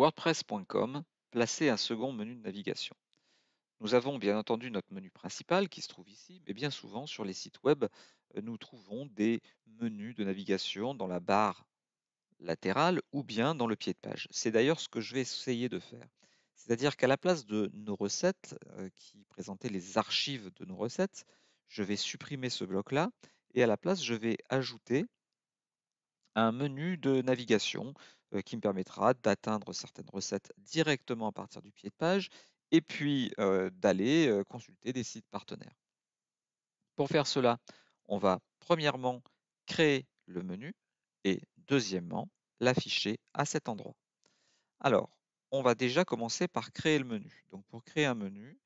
WordPress.com, placer un second menu de navigation. Nous avons bien entendu notre menu principal qui se trouve ici, mais bien souvent sur les sites web, euh, nous trouvons des menus de navigation dans la barre latérale ou bien dans le pied de page. C'est d'ailleurs ce que je vais essayer de faire. C'est-à-dire qu'à la place de nos recettes, euh, qui présentaient les archives de nos recettes, je vais supprimer ce bloc-là et à la place, je vais ajouter un menu de navigation euh, qui me permettra d'atteindre certaines recettes directement à partir du pied de page et puis euh, d'aller euh, consulter des sites partenaires. Pour faire cela, on va premièrement créer le menu et deuxièmement l'afficher à cet endroit. Alors, on va déjà commencer par créer le menu. Donc pour créer un menu,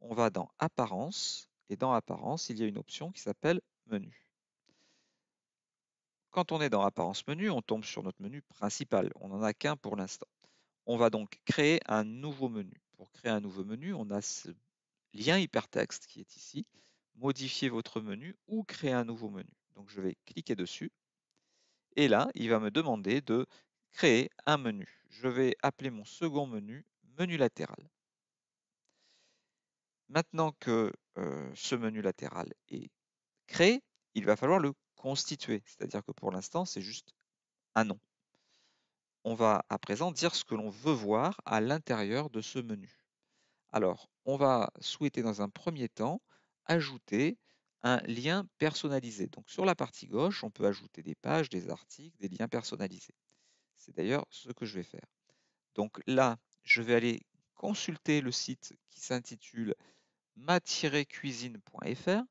on va dans Apparence et dans Apparence, il y a une option qui s'appelle Menu. Quand on est dans Apparence menu, on tombe sur notre menu principal. On n'en a qu'un pour l'instant. On va donc créer un nouveau menu. Pour créer un nouveau menu, on a ce lien hypertexte qui est ici, modifier votre menu ou créer un nouveau menu. Donc je vais cliquer dessus et là, il va me demander de créer un menu. Je vais appeler mon second menu menu latéral. Maintenant que euh, ce menu latéral est créé, il va falloir le constitué. C'est-à-dire que pour l'instant, c'est juste un nom. On va à présent dire ce que l'on veut voir à l'intérieur de ce menu. Alors, on va souhaiter dans un premier temps ajouter un lien personnalisé. Donc sur la partie gauche, on peut ajouter des pages, des articles, des liens personnalisés. C'est d'ailleurs ce que je vais faire. Donc là, je vais aller consulter le site qui s'intitule ma-cuisine.fr.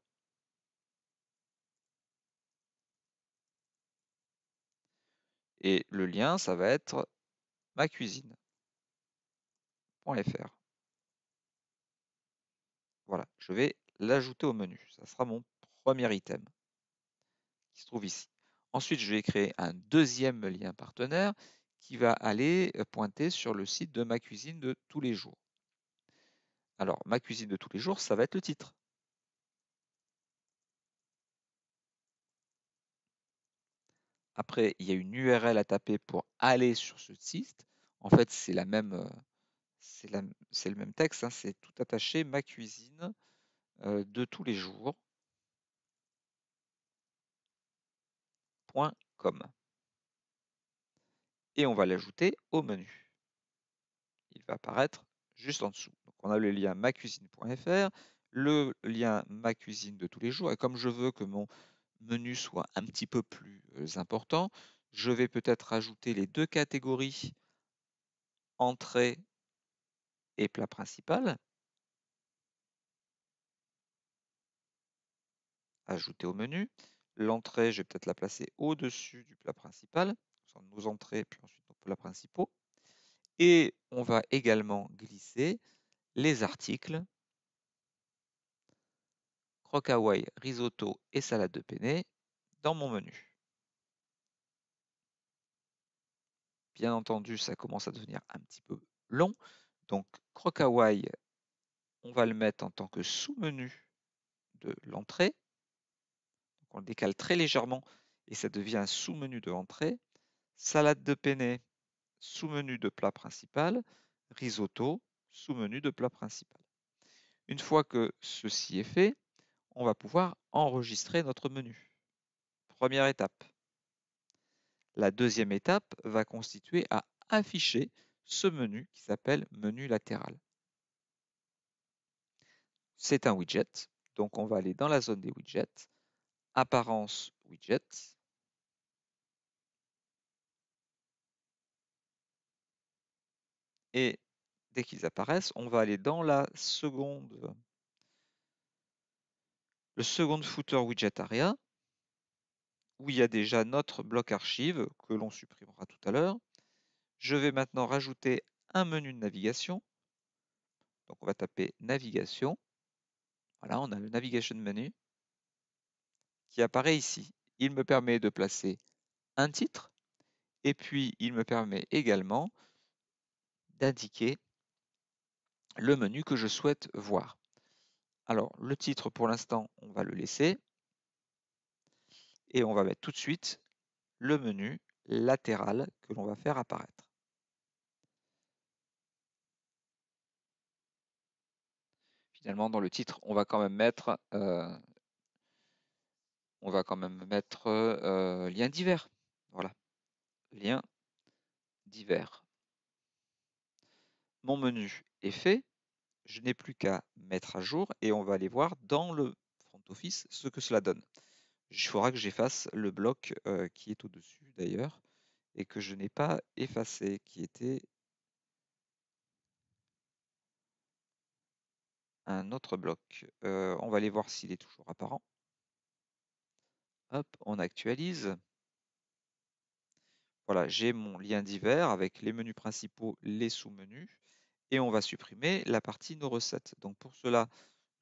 Et le lien, ça va être ma cuisine.fr. Voilà, je vais l'ajouter au menu. Ça sera mon premier item qui se trouve ici. Ensuite, je vais créer un deuxième lien partenaire qui va aller euh, pointer sur le site de ma cuisine de tous les jours. Alors, ma cuisine de tous les jours, ça va être le titre. Après, il y a une URL à taper pour aller sur ce site. En fait, c'est la même, euh, c'est le même texte, hein, c'est tout attaché, ma cuisine euh, de tous les jours. .com. Et on va l'ajouter au menu. Il va apparaître juste en dessous. Donc on a le lien macuisine.fr, le lien ma cuisine de tous les jours. Et comme je veux que mon menu soit un petit peu plus important. Je vais peut-être rajouter les deux catégories entrée et plat principal. Ajouter au menu. L'entrée, je vais peut-être la placer au-dessus du plat principal. nous nos entrées, puis ensuite nos plats principaux. Et on va également glisser les articles croque risotto et salade de penne dans mon menu. Bien entendu, ça commence à devenir un petit peu long. Donc, croque on va le mettre en tant que sous-menu de l'entrée. on le décale très légèrement et ça devient sous-menu de l'entrée. Salade de penne, sous-menu de plat principal. Risotto, sous-menu de plat principal. Une fois que ceci est fait, on va pouvoir enregistrer notre menu. Première étape. La deuxième étape va constituer à afficher ce menu qui s'appelle menu latéral. C'est un widget, donc on va aller dans la zone des widgets, apparence widget, et dès qu'ils apparaissent, on va aller dans la seconde le second footer widget area, où il y a déjà notre bloc archive que l'on supprimera tout à l'heure. Je vais maintenant rajouter un menu de navigation. Donc on va taper navigation. Voilà, on a le navigation menu qui apparaît ici. Il me permet de placer un titre et puis il me permet également d'indiquer le menu que je souhaite voir. Alors, le titre, pour l'instant, on va le laisser. Et on va mettre tout de suite le menu latéral que l'on va faire apparaître. Finalement, dans le titre, on va quand même mettre, euh, on va quand même mettre euh, lien divers. Voilà, lien divers. Mon menu est fait je n'ai plus qu'à mettre à jour et on va aller voir dans le front office ce que cela donne. Il faudra que j'efface le bloc euh, qui est au-dessus d'ailleurs et que je n'ai pas effacé qui était un autre bloc. Euh, on va aller voir s'il est toujours apparent. Hop, on actualise. Voilà, j'ai mon lien divers avec les menus principaux, les sous-menus et on va supprimer la partie nos recettes. Donc pour cela,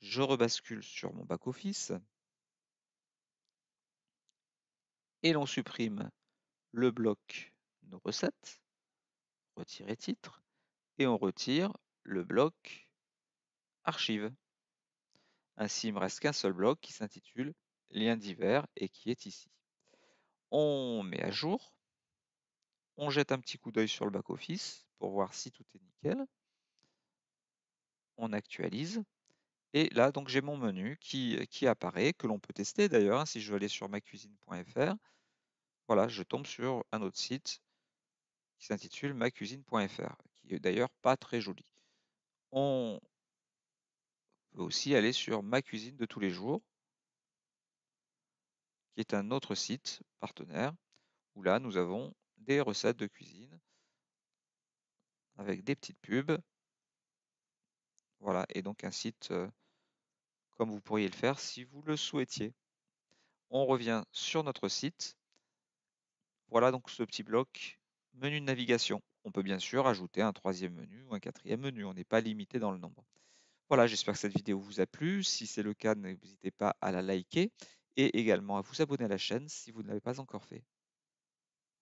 je rebascule sur mon back-office et l'on supprime le bloc nos recettes, retirer titre, et on retire le bloc archive. Ainsi, il me reste qu'un seul bloc qui s'intitule liens divers et qui est ici. On met à jour, on jette un petit coup d'œil sur le back-office pour voir si tout est nickel on actualise. Et là, donc j'ai mon menu qui, euh, apparaît, que l'on peut tester d'ailleurs. Hein, si je veux aller sur macuisine.fr, voilà, je tombe sur un autre site qui s'intitule macuisine.fr, qui est d'ailleurs pas très joli. On peut aussi aller sur Ma Cuisine de tous les jours, qui est un autre site partenaire, où là, nous avons des recettes de cuisine avec des petites pubs voilà, et donc un site comme vous pourriez le faire si vous le souhaitiez. On revient sur notre site. Voilà donc ce petit bloc menu de navigation. On peut bien sûr ajouter un troisième menu ou un quatrième menu, on n'est pas limité dans le nombre. Voilà, j'espère que cette vidéo vous a plu. Si c'est le cas, n'hésitez pas à la liker et également à vous abonner à la chaîne si vous ne l'avez pas encore fait.